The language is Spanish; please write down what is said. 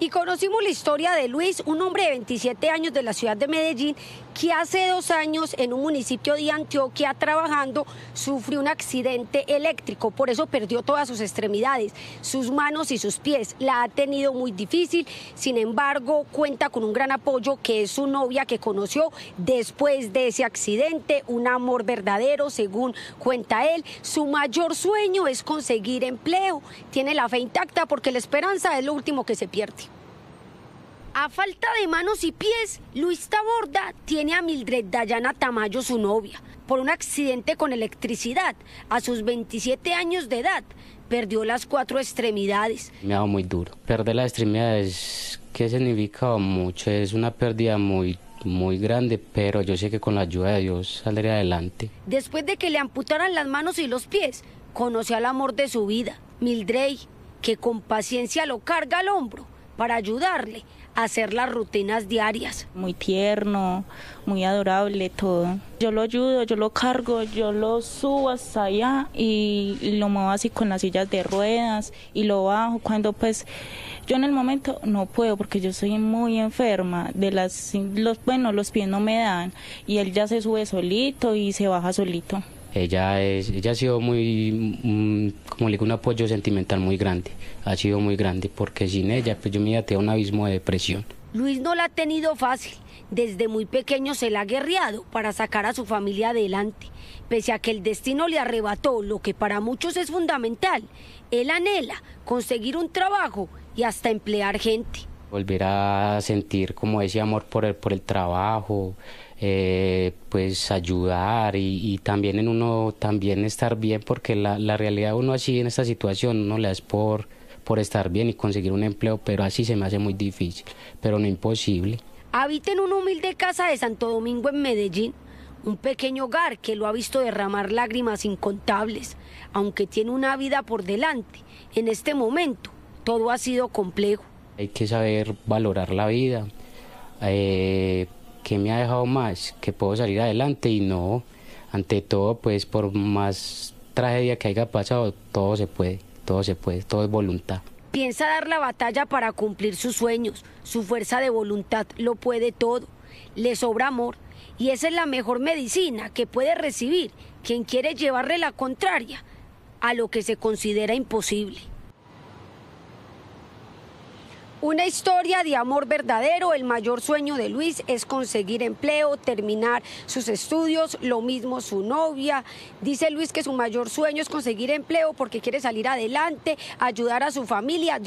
Y conocimos la historia de Luis, un hombre de 27 años de la ciudad de Medellín, que hace dos años en un municipio de Antioquia trabajando sufrió un accidente eléctrico, por eso perdió todas sus extremidades, sus manos y sus pies. La ha tenido muy difícil, sin embargo cuenta con un gran apoyo que es su novia que conoció después de ese accidente, un amor verdadero según cuenta él. Su mayor sueño es conseguir empleo, tiene la fe intacta porque la esperanza es lo último que se pierde. A falta de manos y pies, Luis Taborda tiene a Mildred Dayana Tamayo, su novia, por un accidente con electricidad a sus 27 años de edad. Perdió las cuatro extremidades. Me ha dado muy duro. Perder las extremidades, ¿qué significa mucho? Es una pérdida muy muy grande, pero yo sé que con la ayuda de Dios saldré adelante. Después de que le amputaran las manos y los pies, conoció al amor de su vida, Mildred, que con paciencia lo carga al hombro para ayudarle a hacer las rutinas diarias. Muy tierno, muy adorable todo. Yo lo ayudo, yo lo cargo, yo lo subo hasta allá y lo muevo así con las sillas de ruedas y lo bajo cuando pues yo en el momento no puedo porque yo soy muy enferma, de las los bueno, los pies no me dan y él ya se sube solito y se baja solito ella, es, ella ha sido muy, mm, como digo, un apoyo sentimental muy grande, ha sido muy grande, porque sin ella, pues yo me iría a un abismo de depresión. Luis no la ha tenido fácil. Desde muy pequeño se la ha guerreado para sacar a su familia adelante. Pese a que el destino le arrebató lo que para muchos es fundamental, él anhela conseguir un trabajo y hasta emplear gente volver a sentir como ese amor por el, por el trabajo, eh, pues ayudar y, también en uno también estar bien porque la, realidad uno así en esta situación uno le es por, por estar bien y conseguir un empleo, pero así se me hace muy difícil, pero no imposible. Habita en una humilde casa de Santo Domingo en Medellín, un pequeño hogar que lo ha visto derramar lágrimas incontables, aunque tiene una vida por delante. En este momento todo ha sido complejo. Hay que saber valorar la vida. Eh, ¿Qué me ha dejado más? Que puedo salir adelante y no. Ante todo, pues por más tragedia que haya pasado, todo se puede, todo se puede, todo es voluntad. Piensa dar la batalla para cumplir sus sueños. Su fuerza de voluntad lo puede todo. Le sobra amor y esa es la mejor medicina que puede recibir quien quiere llevarle la contraria a lo que se considera imposible. Una historia de amor verdadero. El mayor sueño de Luis es conseguir empleo, terminar sus estudios, lo mismo su novia. Dice Luis que su mayor sueño es conseguir empleo porque quiere salir adelante, ayudar a su familia.